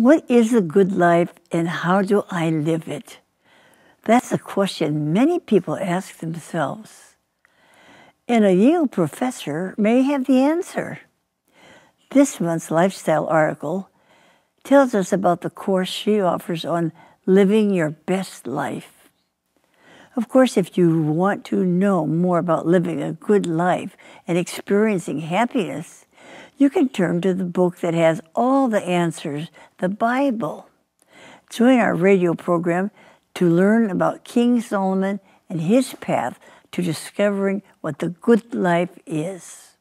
What is a good life and how do I live it? That's a question many people ask themselves. And a Yale professor may have the answer. This month's lifestyle article tells us about the course she offers on living your best life. Of course, if you want to know more about living a good life and experiencing happiness, you can turn to the book that has all the answers, the Bible. Join our radio program to learn about King Solomon and his path to discovering what the good life is.